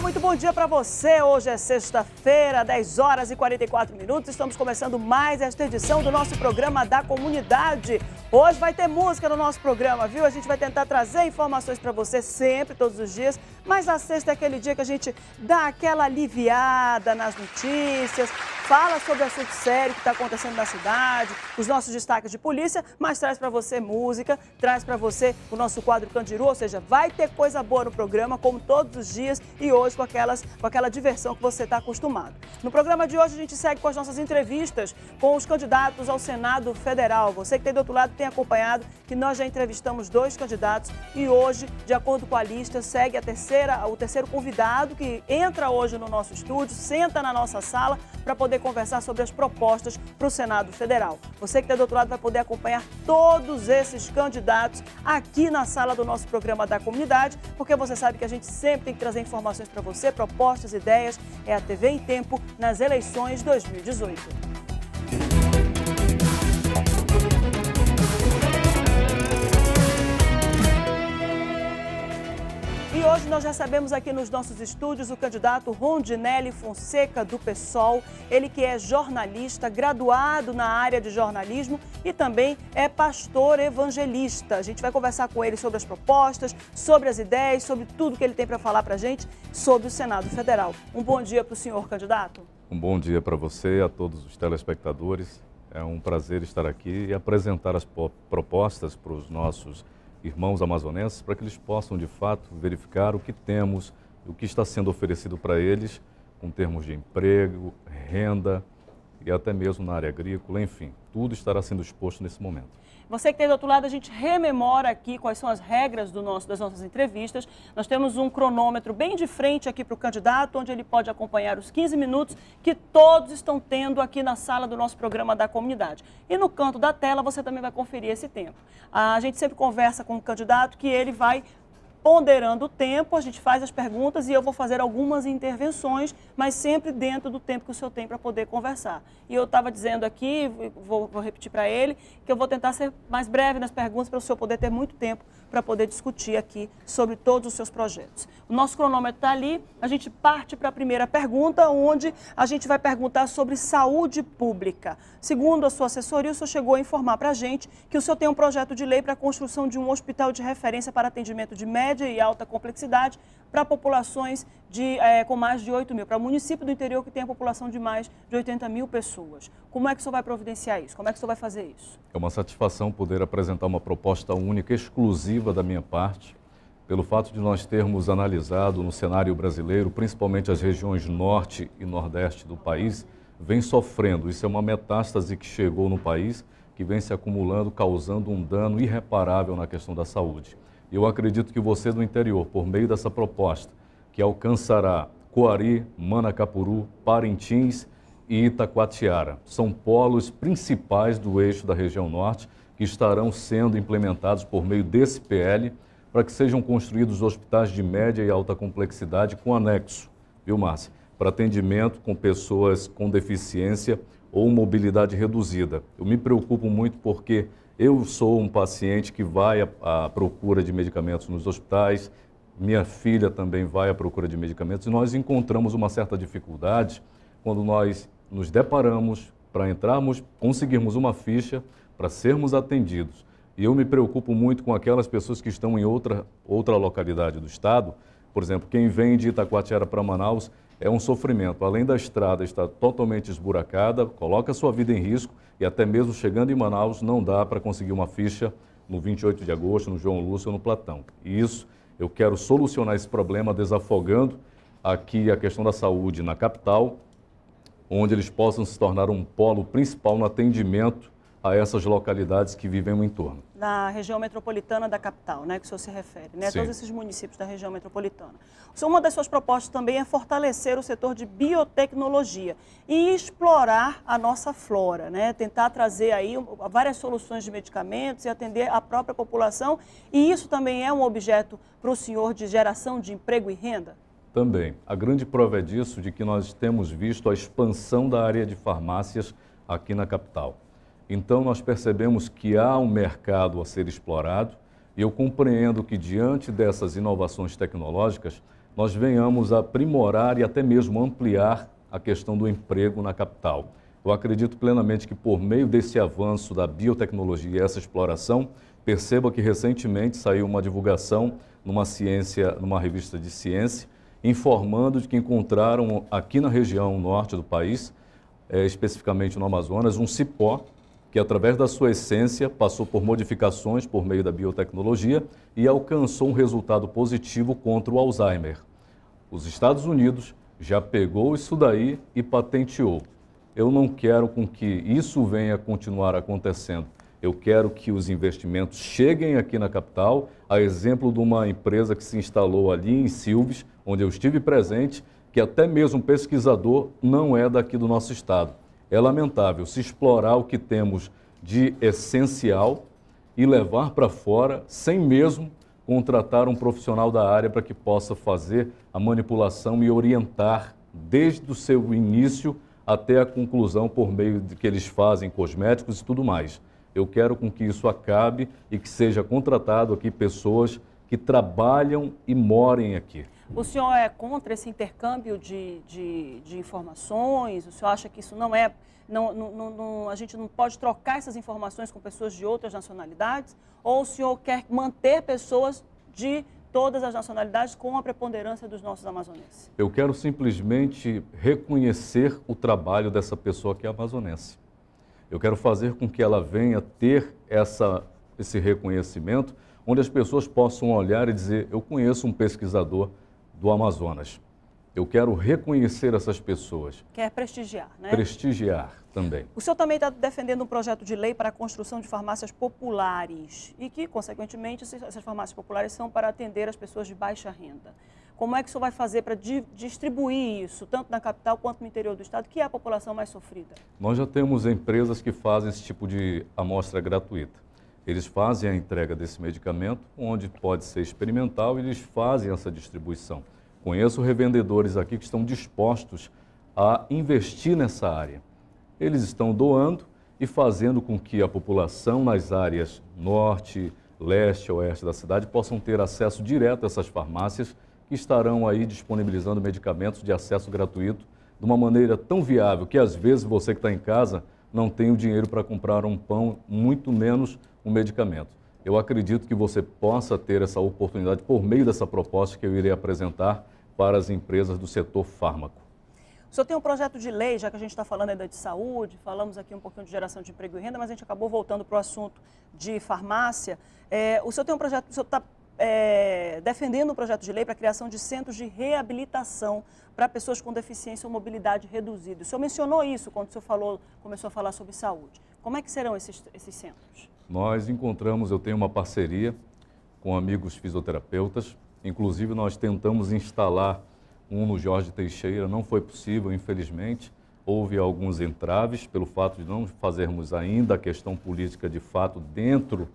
muito bom dia para você. Hoje é sexta-feira, 10 horas e 44 minutos. Estamos começando mais esta edição do nosso programa da comunidade. Hoje vai ter música no nosso programa, viu? A gente vai tentar trazer informações para você sempre, todos os dias. Mas a sexta é aquele dia que a gente dá aquela aliviada nas notícias, fala sobre assunto sério que está acontecendo na cidade, os nossos destaques de polícia, mas traz para você música, traz para você o nosso quadro Candiru, ou seja, vai ter coisa boa no programa, como todos os dias e hoje com, aquelas, com aquela diversão que você está acostumado. No programa de hoje a gente segue com as nossas entrevistas com os candidatos ao Senado Federal. Você que tem tá do outro lado tem acompanhado que nós já entrevistamos dois candidatos e hoje, de acordo com a lista, segue a terceira, o terceiro convidado que entra hoje no nosso estúdio, senta na nossa sala para poder conversar sobre as propostas para o Senado Federal. Você que está do outro lado vai poder acompanhar todos esses candidatos aqui na sala do nosso programa da comunidade, porque você sabe que a gente sempre tem que trazer informações para você, propostas, ideias. É a TV em Tempo nas eleições 2018. hoje nós recebemos aqui nos nossos estúdios o candidato Rondinelli Fonseca, do PSOL. Ele que é jornalista, graduado na área de jornalismo e também é pastor evangelista. A gente vai conversar com ele sobre as propostas, sobre as ideias, sobre tudo que ele tem para falar para a gente sobre o Senado Federal. Um bom dia para o senhor, candidato. Um bom dia para você, a todos os telespectadores. É um prazer estar aqui e apresentar as propostas para os nossos irmãos amazonenses, para que eles possam de fato verificar o que temos, o que está sendo oferecido para eles, com termos de emprego, renda e até mesmo na área agrícola, enfim, tudo estará sendo exposto nesse momento. Você que está do outro lado, a gente rememora aqui quais são as regras do nosso, das nossas entrevistas. Nós temos um cronômetro bem de frente aqui para o candidato, onde ele pode acompanhar os 15 minutos que todos estão tendo aqui na sala do nosso programa da comunidade. E no canto da tela você também vai conferir esse tempo. A gente sempre conversa com o candidato que ele vai ponderando o tempo, a gente faz as perguntas e eu vou fazer algumas intervenções, mas sempre dentro do tempo que o senhor tem para poder conversar. E eu estava dizendo aqui, vou, vou repetir para ele, que eu vou tentar ser mais breve nas perguntas para o senhor poder ter muito tempo para poder discutir aqui sobre todos os seus projetos. O nosso cronômetro está ali, a gente parte para a primeira pergunta, onde a gente vai perguntar sobre saúde pública. Segundo a sua assessoria, o senhor chegou a informar para a gente que o senhor tem um projeto de lei para a construção de um hospital de referência para atendimento de média e alta complexidade para populações de, é, com mais de 8 mil, para município do interior que tem a população de mais de 80 mil pessoas. Como é que o senhor vai providenciar isso? Como é que o senhor vai fazer isso? É uma satisfação poder apresentar uma proposta única, exclusiva da minha parte, pelo fato de nós termos analisado no cenário brasileiro, principalmente as regiões norte e nordeste do país, vem sofrendo. Isso é uma metástase que chegou no país, que vem se acumulando, causando um dano irreparável na questão da saúde. Eu acredito que você do interior, por meio dessa proposta, que alcançará Coari, Manacapuru, Parintins e Itacoatiara, são polos principais do eixo da região norte que estarão sendo implementados por meio desse PL para que sejam construídos hospitais de média e alta complexidade com anexo, viu, Márcia? Para atendimento com pessoas com deficiência ou mobilidade reduzida. Eu me preocupo muito porque eu sou um paciente que vai à, procura de medicamentos nos hospitais, minha filha também vai à procura de medicamentos e nós encontramos uma certa dificuldade quando nós nos deparamos para entrarmos, conseguirmos uma ficha para sermos atendidos. E eu me preocupo muito com aquelas pessoas que estão em outra, outra localidade do estado, por exemplo, quem vem de Itacoatiara para Manaus é um sofrimento. Além da estrada estar totalmente esburacada, coloca sua vida em risco e até mesmo chegando em Manaus não dá para conseguir uma ficha no 28 de agosto, no João Lúcio ou no Platão. E isso, eu quero solucionar esse problema desafogando aqui a questão da saúde na capital, onde eles possam se tornar um polo principal no atendimento a essas localidades que vivem no entorno. Na região metropolitana da capital, né, que o senhor se refere, né? Sim. Todos esses municípios da região metropolitana. Uma das suas propostas também é fortalecer o setor de biotecnologia e explorar a nossa flora, né? Tentar trazer aí várias soluções de medicamentos e atender a própria população. E isso também é um objeto para o senhor de geração de emprego e renda? Também. A grande prova é disso, de que nós temos visto a expansão da área de farmácias aqui na capital. Então, nós percebemos que há um mercado a ser explorado e eu compreendo que, diante dessas inovações tecnológicas, nós venhamos a aprimorar e até mesmo ampliar a questão do emprego na capital. Eu acredito plenamente que, por meio desse avanço da biotecnologia e essa exploração, perceba que recentemente saiu uma divulgação numa ciência, numa revista de ciência, informando de que encontraram aqui na região norte do país, eh, especificamente no Amazonas, um cipó que através da sua essência passou por modificações por meio da biotecnologia e alcançou um resultado positivo contra o Alzheimer. Os Estados Unidos já pegou isso daí e patenteou. Eu não quero com que isso venha continuar acontecendo. Eu quero que os investimentos cheguem aqui na capital, a exemplo de uma empresa que se instalou ali em Silves, onde eu estive presente, que até mesmo um pesquisador não é daqui do nosso estado é lamentável se explorar o que temos de essencial e levar para fora sem mesmo contratar um profissional da área para que possa fazer a manipulação e orientar desde o seu início até a conclusão por meio de que eles fazem cosméticos e tudo mais. Eu quero com que isso acabe e que seja contratado aqui pessoas que trabalham e morem aqui. O senhor é contra esse intercâmbio de, de, de informações? O senhor acha que isso não é. Não, não, não, a gente não pode trocar essas informações com pessoas de outras nacionalidades? Ou o senhor quer manter pessoas de todas as nacionalidades com a preponderância dos nossos amazonenses? Eu quero simplesmente reconhecer o trabalho dessa pessoa que é amazonense. Eu quero fazer com que ela venha ter essa, esse reconhecimento, onde as pessoas possam olhar e dizer: eu conheço um pesquisador do Amazonas. Eu quero reconhecer essas pessoas. Quer prestigiar, né? Prestigiar também. O senhor também está defendendo um projeto de lei para a construção de farmácias populares e que, consequentemente, essas farmácias populares são para atender as pessoas de baixa renda. Como é que o senhor vai fazer para di distribuir isso, tanto na capital quanto no interior do estado, que é a população mais sofrida? Nós já temos empresas que fazem esse tipo de amostra gratuita. Eles fazem a entrega desse medicamento, onde pode ser experimental, e eles fazem essa distribuição. Conheço revendedores aqui que estão dispostos a investir nessa área. Eles estão doando e fazendo com que a população nas áreas norte, leste, oeste da cidade possam ter acesso direto a essas farmácias que estarão aí disponibilizando medicamentos de acesso gratuito de uma maneira tão viável que às vezes você que está em casa não tem o dinheiro para comprar um pão, muito menos um medicamento. Eu acredito que você possa ter essa oportunidade por meio dessa proposta que eu irei apresentar para as empresas do setor fármaco. O senhor tem um projeto de lei, já que a gente está falando ainda de saúde, falamos aqui um pouquinho de geração de emprego e renda, mas a gente acabou voltando para o assunto de farmácia. É, o senhor tem um projeto, o senhor está é, defendendo um projeto de lei para a criação de centros de reabilitação para pessoas com deficiência ou mobilidade reduzida. O senhor mencionou isso quando o senhor falou, começou a falar sobre saúde. Como é que serão esses, esses centros? nós encontramos, eu tenho uma parceria com amigos fisioterapeutas, inclusive nós tentamos instalar um no Jorge Teixeira, não foi possível, infelizmente. Houve alguns entraves pelo fato de não fazermos ainda a questão política de fato dentro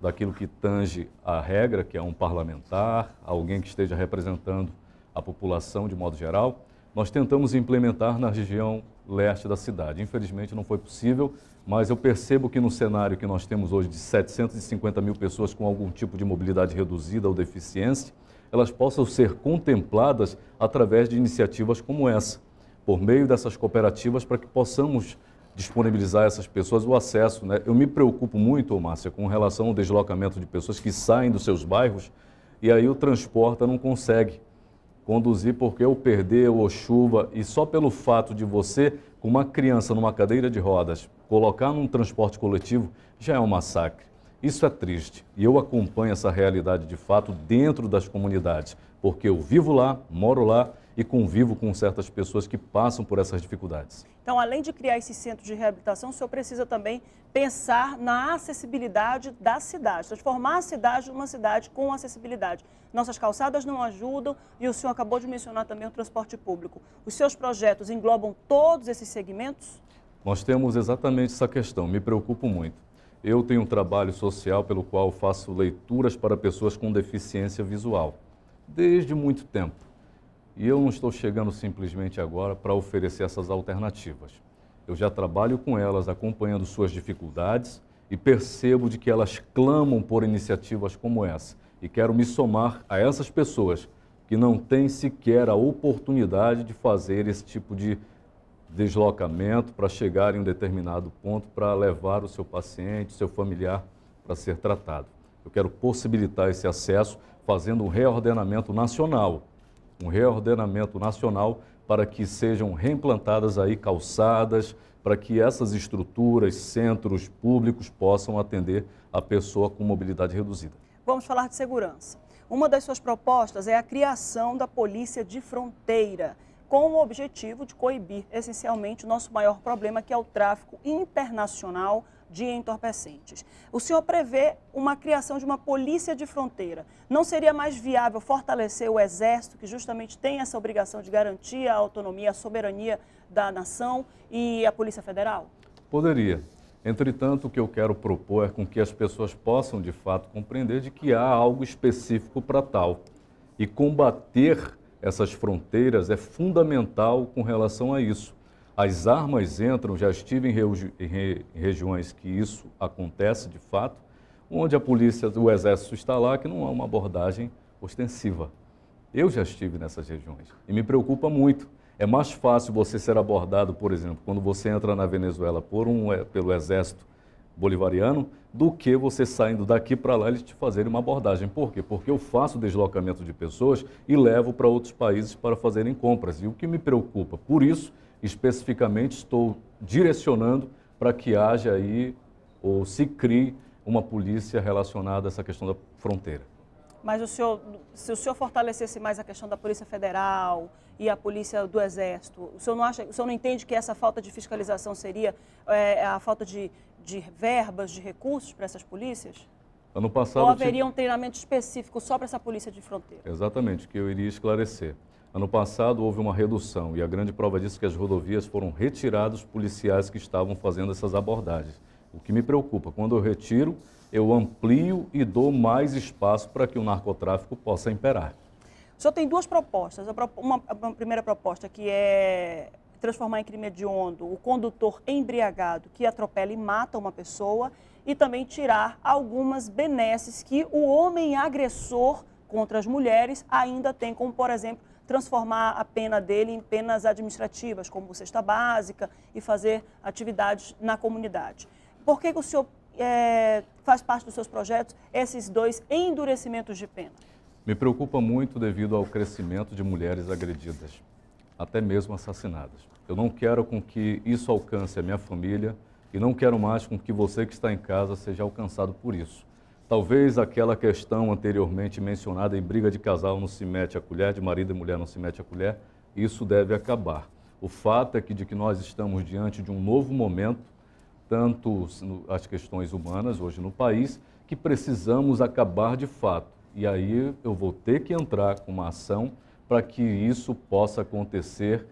daquilo que tange a regra, que é um parlamentar, alguém que esteja representando a população de modo geral. Nós tentamos implementar na região leste da cidade. Infelizmente não foi possível, mas eu percebo que no cenário que nós temos hoje de 750 mil pessoas com algum tipo de mobilidade reduzida ou deficiência, elas possam ser contempladas através de iniciativas como essa, por meio dessas cooperativas, para que possamos disponibilizar a essas pessoas o acesso. Né? Eu me preocupo muito, Márcia, com relação ao deslocamento de pessoas que saem dos seus bairros e aí o transporte não consegue conduzir porque ou perdeu ou chuva e só pelo fato de você com uma criança numa cadeira de rodas colocar num transporte coletivo já é um massacre. Isso é triste e eu acompanho essa realidade de fato dentro das comunidades, porque eu vivo lá, moro lá e convivo com certas pessoas que passam por essas dificuldades. Então, além de criar esse centro de reabilitação, o senhor precisa também pensar na acessibilidade da cidade, transformar a cidade numa cidade com acessibilidade nossas calçadas não ajudam e o senhor acabou de mencionar também o transporte público. Os seus projetos englobam todos esses segmentos? Nós temos exatamente essa questão, me preocupo muito. Eu tenho um trabalho social pelo qual faço leituras para pessoas com deficiência visual, desde muito tempo. E eu não estou chegando simplesmente agora para oferecer essas alternativas. Eu já trabalho com elas, acompanhando suas dificuldades e percebo de que elas clamam por iniciativas como essa e quero me somar a essas pessoas que não têm sequer a oportunidade de fazer esse tipo de deslocamento para chegar em um determinado ponto para levar o seu paciente, seu familiar para ser tratado. Eu quero possibilitar esse acesso fazendo um reordenamento nacional, um reordenamento nacional para que sejam reimplantadas aí calçadas, para que essas estruturas, centros públicos possam atender a pessoa com mobilidade reduzida. Vamos falar de segurança. Uma das suas propostas é a criação da Polícia de Fronteira, com o objetivo de coibir essencialmente o nosso maior problema, que é o tráfico internacional de entorpecentes. O senhor prevê uma criação de uma polícia de fronteira. Não seria mais viável fortalecer o Exército, que justamente tem essa obrigação de garantir a autonomia, a soberania da nação, e a Polícia Federal? Poderia. Entretanto, o que eu quero propor é com que as pessoas possam de fato compreender de que há algo específico para tal. E combater essas fronteiras é fundamental com relação a isso. As armas entram, já estive em, regi em, re em regiões que isso acontece de fato, onde a polícia, o exército está lá, que não há uma abordagem ostensiva. Eu já estive nessas regiões e me preocupa muito é mais fácil você ser abordado, por exemplo, quando você entra na Venezuela por um, é, pelo exército bolivariano, do que você saindo daqui para lá eles te fazerem uma abordagem. Por quê? Porque eu faço deslocamento de pessoas e levo para outros países para fazerem compras. E o que me preocupa, por isso, especificamente, estou direcionando para que haja aí ou se crie uma polícia relacionada a essa questão da fronteira. Mas o senhor, se o senhor fortalecesse mais a questão da Polícia Federal e a Polícia do Exército, o senhor não, acha, o senhor não entende que essa falta de fiscalização seria é, a falta de, de verbas, de recursos para essas polícias? Ano passado. Ou haveria um treinamento específico só para essa polícia de fronteira? Exatamente, que eu iria esclarecer. Ano passado houve uma redução e a grande prova disso é que as rodovias foram retirados policiais que estavam fazendo essas abordagens. O que me preocupa, quando eu retiro, eu amplio e dou mais espaço para que o narcotráfico possa imperar. O senhor tem duas propostas. Uma, primeira proposta que é transformar em crime hediondo o condutor embriagado que atropela e mata uma pessoa e também tirar algumas benesses que o homem agressor contra as mulheres ainda tem, como por exemplo transformar a pena dele em penas administrativas, como cesta básica e fazer atividades na comunidade. Por que, que o senhor é, faz parte dos seus projetos esses dois endurecimentos de pena? Me preocupa muito devido ao crescimento de mulheres agredidas, até mesmo assassinadas. Eu não quero com que isso alcance a minha família e não quero mais com que você que está em casa seja alcançado por isso. Talvez aquela questão anteriormente mencionada em briga de casal não se mete a colher, de marido e mulher não se mete a colher, isso deve acabar. O fato é que de que nós estamos diante de um novo momento tanto as questões humanas hoje no país, que precisamos acabar de fato. E aí eu vou ter que entrar com uma ação para que isso possa acontecer,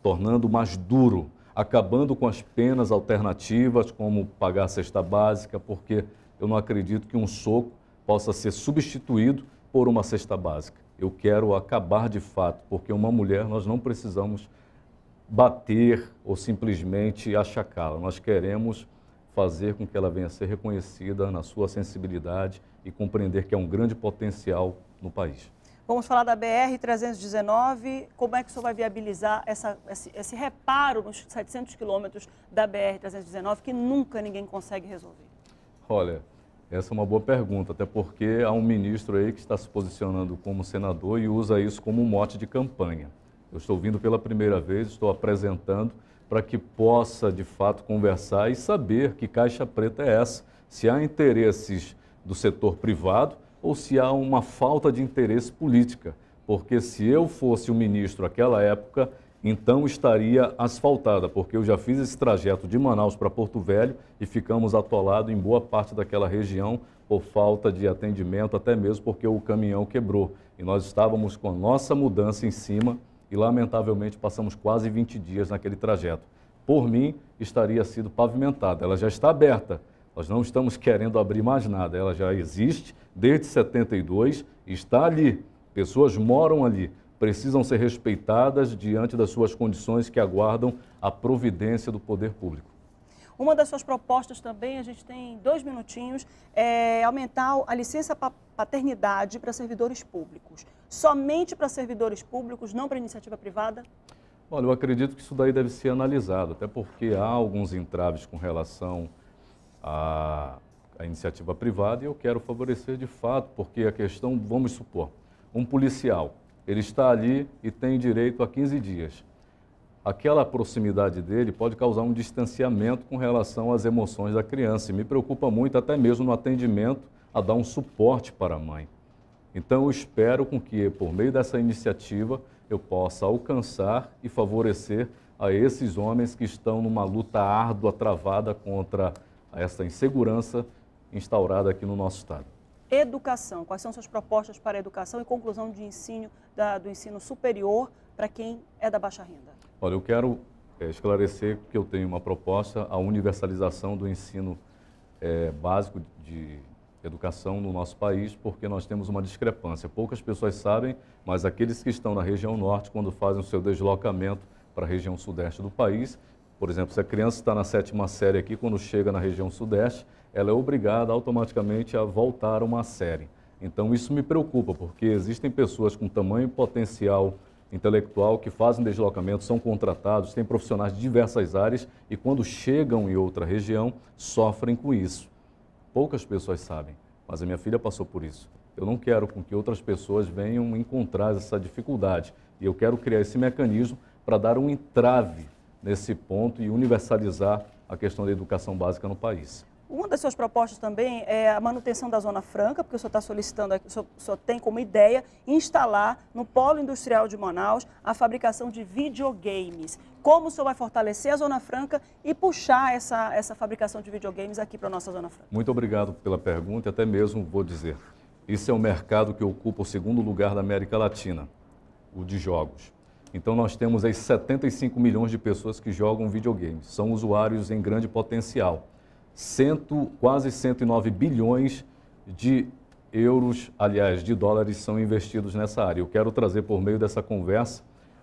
tornando mais duro, acabando com as penas alternativas, como pagar a cesta básica, porque eu não acredito que um soco possa ser substituído por uma cesta básica. Eu quero acabar de fato, porque uma mulher nós não precisamos bater ou simplesmente achacá-la. Nós queremos fazer com que ela venha a ser reconhecida na sua sensibilidade e compreender que é um grande potencial no país. Vamos falar da BR-319, como é que o senhor vai viabilizar essa, esse, esse reparo nos 700 quilômetros da BR-319 que nunca ninguém consegue resolver? Olha, essa é uma boa pergunta, até porque há um ministro aí que está se posicionando como senador e usa isso como mote de campanha. Eu estou vindo pela primeira vez, estou apresentando para que possa de fato conversar e saber que caixa preta é essa, se há interesses do setor privado ou se há uma falta de interesse política. Porque se eu fosse o ministro naquela época, então estaria asfaltada, porque eu já fiz esse trajeto de Manaus para Porto Velho e ficamos atolados em boa parte daquela região por falta de atendimento, até mesmo porque o caminhão quebrou. E nós estávamos com a nossa mudança em cima e lamentavelmente passamos quase 20 dias naquele trajeto. Por mim, estaria sido pavimentada. Ela já está aberta. Nós não estamos querendo abrir mais nada. Ela já existe desde 72 e está ali. Pessoas moram ali. Precisam ser respeitadas diante das suas condições que aguardam a providência do poder público. Uma das suas propostas também, a gente tem dois minutinhos, é aumentar a licença paternidade para servidores públicos. Somente para servidores públicos, não para iniciativa privada? Olha, eu acredito que isso daí deve ser analisado, até porque há alguns entraves com relação à, à iniciativa privada e eu quero favorecer de fato, porque a questão, vamos supor, um policial, ele está ali e tem direito a 15 dias aquela proximidade dele pode causar um distanciamento com relação às emoções da criança. E me preocupa muito, até mesmo no atendimento, a dar um suporte para a mãe. Então, eu espero com que, por meio dessa iniciativa, eu possa alcançar e favorecer a esses homens que estão numa luta árdua, travada contra essa insegurança instaurada aqui no nosso Estado. Educação. Quais são suas propostas para a educação e conclusão de ensino da, do ensino superior para quem é da baixa renda? Olha, eu quero é, esclarecer que eu tenho uma proposta à universalização do ensino é, básico de educação no nosso país, porque nós temos uma discrepância. Poucas pessoas sabem, mas aqueles que estão na região norte, quando fazem o seu deslocamento para a região sudeste do país, por exemplo, se a criança está na sétima série aqui, quando chega na região sudeste, ela é obrigada automaticamente a voltar uma série. Então, isso me preocupa, porque existem pessoas com tamanho potencial intelectual que fazem deslocamento, são contratados, têm profissionais de diversas áreas e quando chegam em outra região, sofrem com isso. Poucas pessoas sabem, mas a minha filha passou por isso. Eu não quero com que outras pessoas venham encontrar essa dificuldade e eu quero criar esse mecanismo para dar um entrave nesse ponto e universalizar a questão da educação básica no país. Uma das suas propostas também é a manutenção da Zona Franca, porque o senhor está solicitando, o senhor, o senhor tem como ideia instalar no Polo Industrial de Manaus a fabricação de videogames. Como o senhor vai fortalecer a Zona Franca e puxar essa, essa fabricação de videogames aqui para a nossa Zona Franca? Muito obrigado pela pergunta e até mesmo vou dizer, isso é um mercado que ocupa o segundo lugar da América Latina, o de jogos. Então nós temos aí 75 milhões de pessoas que jogam videogames, são usuários em grande potencial cento, quase 109 bilhões de euros, aliás, de dólares, são investidos nessa área. Eu quero trazer por meio dessa conversa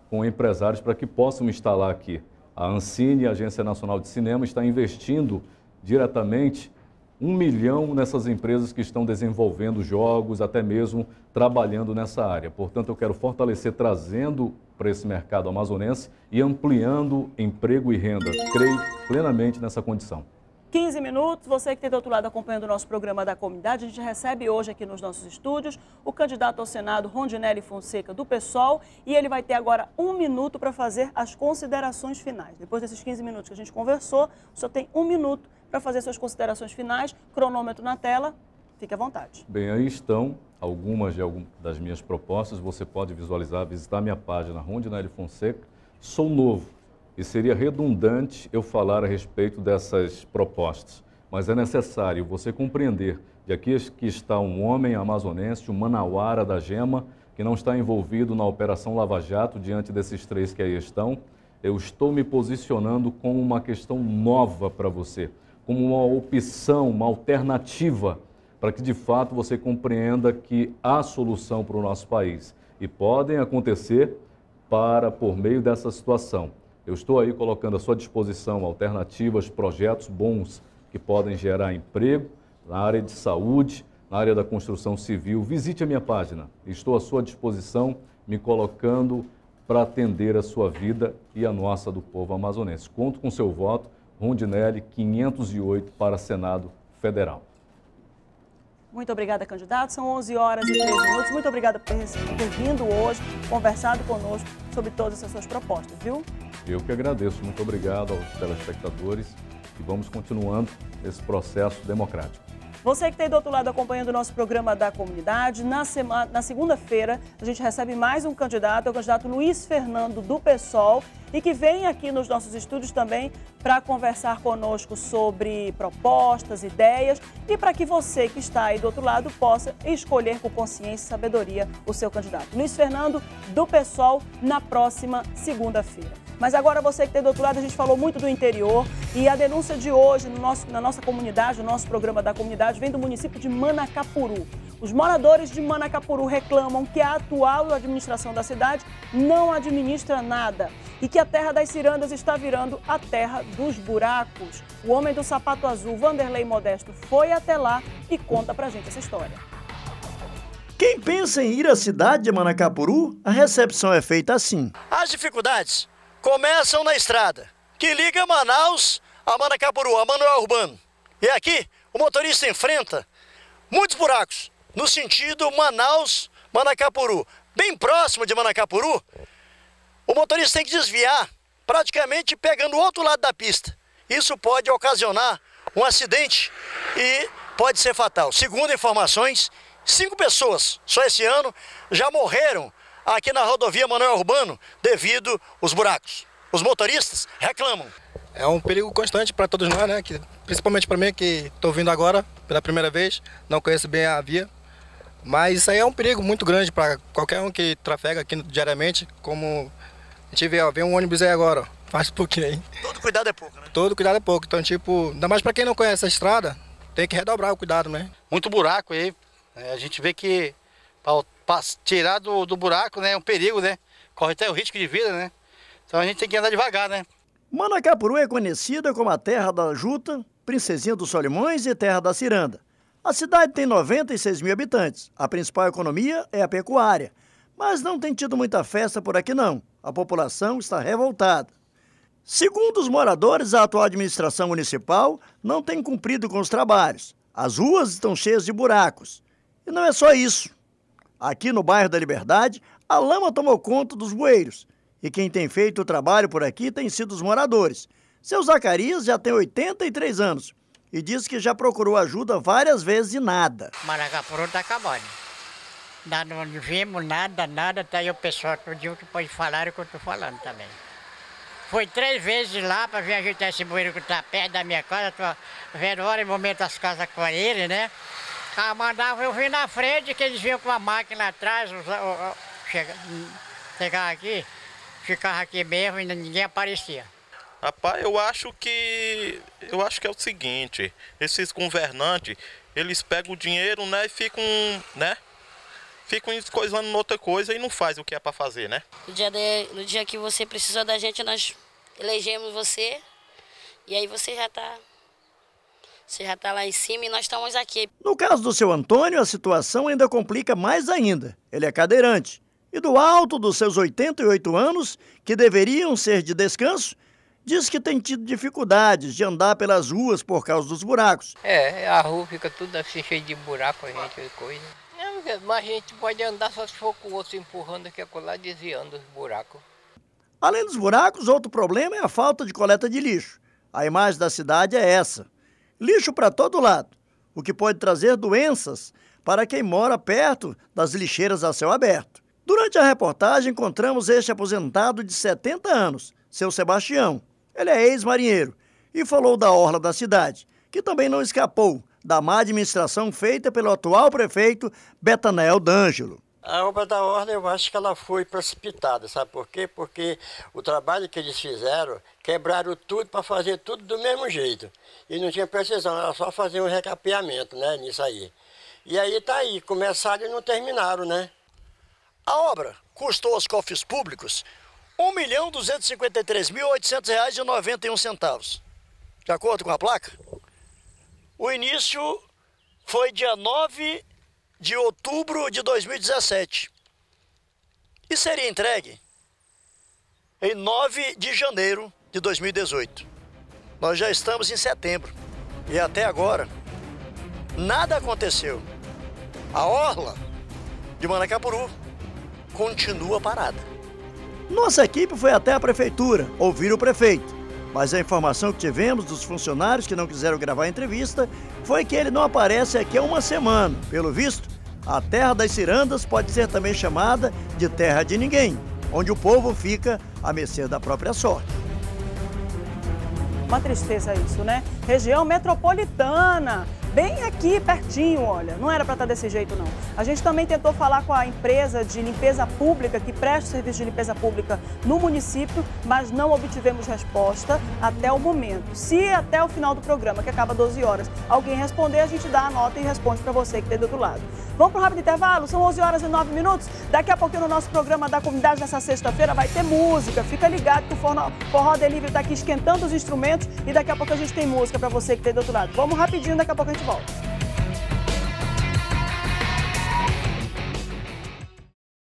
com empresários para que possam instalar aqui. A Ancine, a Agência Nacional de Cinema, está investindo diretamente um milhão nessas empresas que estão desenvolvendo jogos, até mesmo trabalhando nessa área. Portanto, eu quero fortalecer, trazendo para esse mercado amazonense e ampliando emprego e renda. Creio plenamente nessa condição. 15 minutos. Você que está do outro lado acompanhando o nosso programa da comunidade, a gente recebe hoje aqui nos nossos estúdios o candidato ao Senado Rondinelli Fonseca do PSOL e ele vai ter agora um minuto para fazer as considerações finais. Depois desses 15 minutos que a gente conversou, só tem um minuto para fazer suas considerações finais. Cronômetro na tela, fique à vontade. Bem, aí estão algumas de, algumas das minhas propostas. Você pode visualizar, visitar minha página Rondinelli Fonseca. Sou novo e seria redundante eu falar a respeito dessas propostas, mas é necessário você compreender que aqui está um homem amazonense, um manauara da gema, que não está envolvido na Operação Lava Jato diante desses três que aí estão. Eu estou me posicionando como uma questão nova para você, como uma opção, uma alternativa, para que de fato você compreenda que há solução para o nosso país. E podem acontecer para, por meio dessa situação, eu estou aí colocando à sua disposição alternativas, projetos bons que podem gerar emprego na área de saúde, na área da construção civil. Visite a minha página. Estou à sua disposição, me colocando para atender a sua vida e a nossa do povo amazonense. Conto com seu voto. Rondinelli 508 para Senado Federal. Muito obrigada, candidato. São 11 horas e 3 minutos. Muito obrigada por, ter vindo hoje, conversado conosco sobre todas essas suas propostas, viu? Eu que agradeço. Muito obrigado aos telespectadores e vamos continuando esse processo democrático. Você que está aí do outro lado acompanhando o nosso programa da comunidade, na, semana, na segunda-feira a gente recebe mais um candidato, é o candidato Luiz Fernando do PSOL e que vem aqui nos nossos estúdios também para conversar conosco sobre propostas, ideias e para que você que está aí do outro lado possa escolher com consciência e sabedoria o seu candidato. Luiz Fernando, do PSOL, na próxima segunda-feira. Mas agora você que tem do outro lado, a gente falou muito do interior e a denúncia de hoje no nosso, na nossa comunidade, o nosso programa da comunidade, vem do município de Manacapuru. Os moradores de Manacapuru reclamam que a atual administração da cidade não administra nada e que a terra das cirandas está virando a terra dos buracos. O homem do sapato azul, Vanderlei Modesto, foi até lá e conta pra gente essa história. Quem pensa em ir à cidade de Manacapuru, a recepção é feita assim. As dificuldades começam na estrada, que liga Manaus a Manacapuru, a Manuel Urbano. E aqui o motorista enfrenta muitos buracos no sentido Manaus-Manacapuru. Bem próximo de Manacapuru, o motorista tem que desviar, praticamente pegando o outro lado da pista. Isso pode ocasionar um acidente e pode ser fatal. Segundo informações, cinco pessoas só esse ano já morreram aqui na rodovia Manuel Urbano devido os buracos. Os motoristas reclamam. É um perigo constante para todos nós, né? Que, principalmente para mim que estou vindo agora pela primeira vez, não conheço bem a via. Mas isso aí é um perigo muito grande para qualquer um que trafega aqui diariamente, como a gente vê, ó, vem um ônibus aí agora, ó, faz um pouquinho aí. Todo cuidado é pouco, né? Todo cuidado é pouco. Então, tipo, ainda mais para quem não conhece a estrada, tem que redobrar o cuidado, né? Muito buraco aí. É, a gente vê que tirar do, do buraco, né? É um perigo, né? Corre até o risco de vida, né? Então a gente tem que andar devagar, né? Manacapuru é conhecida como a terra da juta, princesinha dos Solimões e terra da ciranda. A cidade tem 96 mil habitantes. A principal economia é a pecuária. Mas não tem tido muita festa por aqui, não. A população está revoltada. Segundo os moradores, a atual administração municipal não tem cumprido com os trabalhos. As ruas estão cheias de buracos. E não é só isso aqui no bairro da Liberdade, a lama tomou conta dos bueiros. E quem tem feito o trabalho por aqui tem sido os moradores. Seu Zacarias já tem 83 anos e diz que já procurou ajuda várias vezes e nada. Maracapuru tá acabando. não vimos nada, nada, tá aí o pessoal o que pode falar o que eu tô falando também. Foi três vezes lá para vir ajeitar esse bueiro que tá perto da minha casa, tô vendo hora e momento as casas com ele, né? Ah, mandava eu vir na frente, que eles vinham com a máquina atrás, os, ó, ó, chega, chegava aqui, ficava aqui mesmo e ninguém aparecia. Rapaz, eu acho que. Eu acho que é o seguinte, esses governantes, eles pegam o dinheiro, né, e ficam, né? Ficam coisando em outra coisa e não faz o que é para fazer, né? No dia, de, no dia que você precisou da gente, nós elegemos você. E aí você já tá você já está lá em cima e nós estamos aqui. No caso do seu Antônio, a situação ainda complica mais ainda. Ele é cadeirante. E do alto dos seus 88 anos, que deveriam ser de descanso, diz que tem tido dificuldades de andar pelas ruas por causa dos buracos. É, a rua fica tudo assim cheia de buraco, gente, coisa. É, mas a gente pode andar só se for com o outro empurrando aqui acolá, desviando os buracos. Além dos buracos, outro problema é a falta de coleta de lixo. A imagem da cidade é essa lixo para todo lado, o que pode trazer doenças para quem mora perto das lixeiras a céu aberto. Durante a reportagem, encontramos este aposentado de 70 anos, seu Sebastião. Ele é ex-marinheiro e falou da orla da cidade, que também não escapou da má administração feita pelo atual prefeito Betanel D'Angelo. A obra da ordem, eu acho que ela foi precipitada, sabe por quê? Porque o trabalho que eles fizeram, quebraram tudo para fazer tudo do mesmo jeito. E não tinha precisão, era só fazer um recapeamento, né, nisso aí. E aí tá aí, começaram e não terminaram, né? A obra custou aos cofres públicos R$ centavos, de acordo com a placa. O início foi dia 9 de outubro de 2017 e seria entregue em 9 de janeiro de 2018. Nós já estamos em setembro e até agora nada aconteceu. A orla de Manacapuru continua parada. Nossa equipe foi até a prefeitura ouvir o prefeito mas a informação que tivemos dos funcionários que não quiseram gravar a entrevista foi que ele não aparece aqui há uma semana. Pelo visto, a Terra das Cirandas pode ser também chamada de Terra de Ninguém, onde o povo fica à mercê da própria sorte. Uma tristeza isso, né? Região metropolitana bem aqui pertinho, olha. Não era para estar tá desse jeito, não. A gente também tentou falar com a empresa de limpeza pública, que presta serviço de limpeza pública no município, mas não obtivemos resposta até o momento. Se até o final do programa, que acaba 12 horas, alguém responder, a gente dá a nota e responde para você que tem tá do outro lado. Vamos para um rápido intervalo? São 11 horas e 9 minutos. Daqui a pouquinho no nosso programa da comunidade, nessa sexta-feira, vai ter música. Fica ligado que o Forró, forró Delivery está aqui esquentando os instrumentos e daqui a pouco a gente tem música para você que tem tá do outro lado. Vamos rapidinho, daqui a pouco a gente possible.